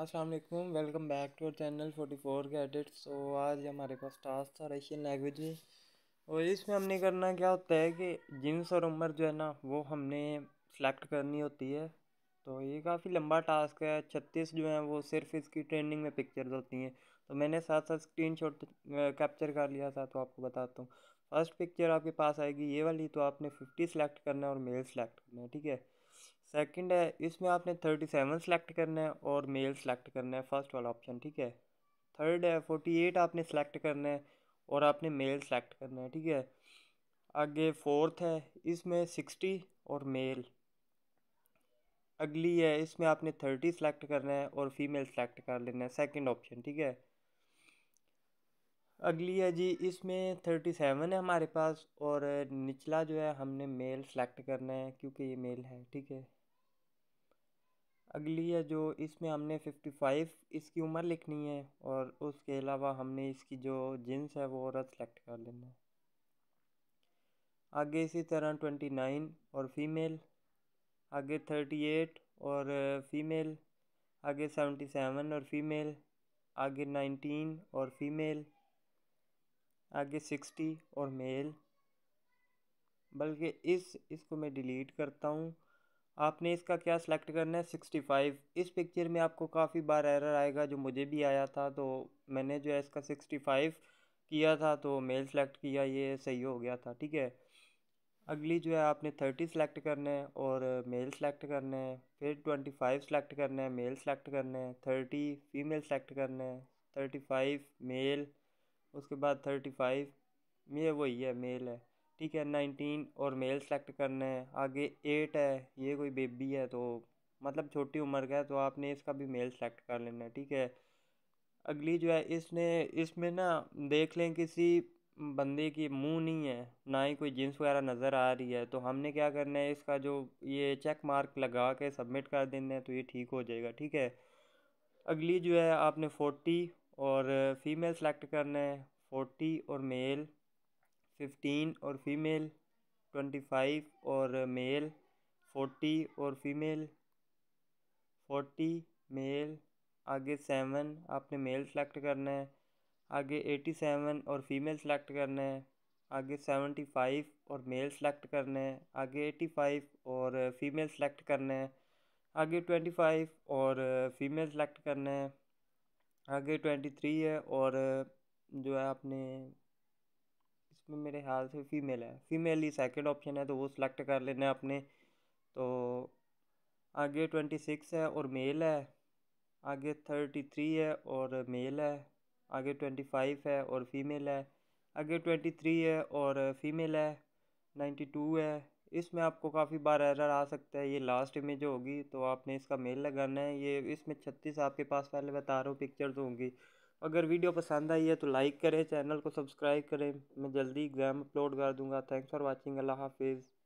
अस्सलाम वालेकुम welcome back to channel 44 के एडिट सो आज हमारे पास टास्क था रशियन लैंग्वेज में और इसमें हमने करना क्या होता है कि जिन्स और उम्र जो है ना वो हमने सेलेक्ट करनी होती है तो ये काफ़ी लंबा टास्क है छत्तीस जो है वो सिर्फ इसकी ट्रेंडिंग में पिक्चर्स होती हैं तो मैंने साथ साथ स्क्रीन शॉट कैप्चर कर लिया था तो आपको बताता हूँ फर्स्ट पिक्चर आपके पास आएगी ये वाली तो आपने फिफ्टी सेलेक्ट करना है और मेल सेलेक्ट करना है ठीक है सेकंड है इसमें आपने थर्टी सेवन सेलेक्ट करना है और मेल सेलेक्ट करना है फर्स्ट वाला ऑप्शन ठीक है थर्ड है फोर्टी एट आपने सेलेक्ट करना है और आपने मेल सेलेक्ट करना है ठीक है आगे फोर्थ है इसमें सिक्सटी और मेल अगली है इसमें आपने थर्टी सेलेक्ट करना है और फीमेल सेलेक्ट कर लेना है सेकंड ऑप्शन ठीक है अगली है जी इसमें थर्टी सेवन है हमारे पास और निचला जो है हमने मेल सेलेक्ट करना है क्योंकि ये मेल है ठीक है अगली है जो इसमें हमने फिफ्टी फाइव इसकी उम्र लिखनी है और उसके अलावा हमने इसकी जो जिन्स है वो औरत सेलेक्ट कर लेना है आगे इसी तरह ट्वेंटी नाइन और फीमेल आगे थर्टी एट और फीमेल आगे सेवेंटी सेवन और फीमेल आगे नाइनटीन और फीमेल आगे सिक्सटी और मेल बल्कि इस इसको मैं डिलीट करता हूँ आपने इसका क्या सिलेक्ट करना है सिक्सटी फाइव इस पिक्चर में आपको काफ़ी बार एरर आएगा जो मुझे भी आया था तो मैंने जो है इसका सिक्सटी फाइव किया था तो मेल सेलेक्ट किया ये सही हो गया था ठीक है अगली जो है आपने थर्टी सेलेक्ट करना है और मेल सेलेक्ट करना है फिर ट्वेंटी फाइव सेलेक्ट करना है मेल सेलेक्ट करना है थर्टी फीमेल सेलेक्ट करना है थर्टी फाइव मेल उसके बाद थर्टी फाइव ये वही है मेल है ठीक है नाइनटीन और मेल सेलेक्ट करना है आगे एट है ये कोई बेबी है तो मतलब छोटी उम्र का है तो आपने इसका भी मेल सेलेक्ट कर लेना है ठीक है अगली जो है इसने इसमें ना देख लें किसी बंदे की मुंह नहीं है ना ही कोई जींस वगैरह नज़र आ रही है तो हमने क्या करना है इसका जो ये चेक मार्क लगा के सबमिट कर देना है तो ये ठीक हो जाएगा ठीक है अगली जो है आपने फोर्टी और फीमेल सेलेक्ट करना है फोर्टी और मेल फिफ्टीन और फीमेल ट्वेंटी फाइव और मेल फोर्टी और फीमेल फोर्टी मेल आगे सेवन आपने मेल सेलेक्ट करना है आगे एटी सेवन और फीमेल सेलेक्ट करना है आगे सेवेंटी फाइव और मेल सेलेक्ट करना है आगे एटी फाइव और फीमेल सेलेक्ट करना है आगे ट्वेंटी फाइव और फीमेल सेलेक्ट करना है आगे ट्वेंटी थ्री है और जो है आपने इसमें मेरे ख्याल से फ़ीमेल है फ़ीमेल ही सेकेंड ऑप्शन है तो वो सिलेक्ट कर लेना अपने तो आगे ट्वेंटी सिक्स है और मेल है आगे थर्टी थ्री है और मेल है आगे ट्वेंटी फाइव है और फीमेल है आगे ट्वेंटी थ्री है और फीमेल है नाइन्टी टू है इसमें आपको काफ़ी बार एरर आ सकता है ये लास्ट इमेज होगी तो आपने इसका मेल लगाना है ये इसमें छत्तीस आपके पास पहले बता रहा हूँ पिक्चर्स होंगी अगर वीडियो पसंद आई है तो लाइक करें चैनल को सब्सक्राइब करें मैं जल्दी एग्ज़ाम अपलोड कर दूंगा थैंक्स फॉर वाचिंग अल्लाह हाफिज़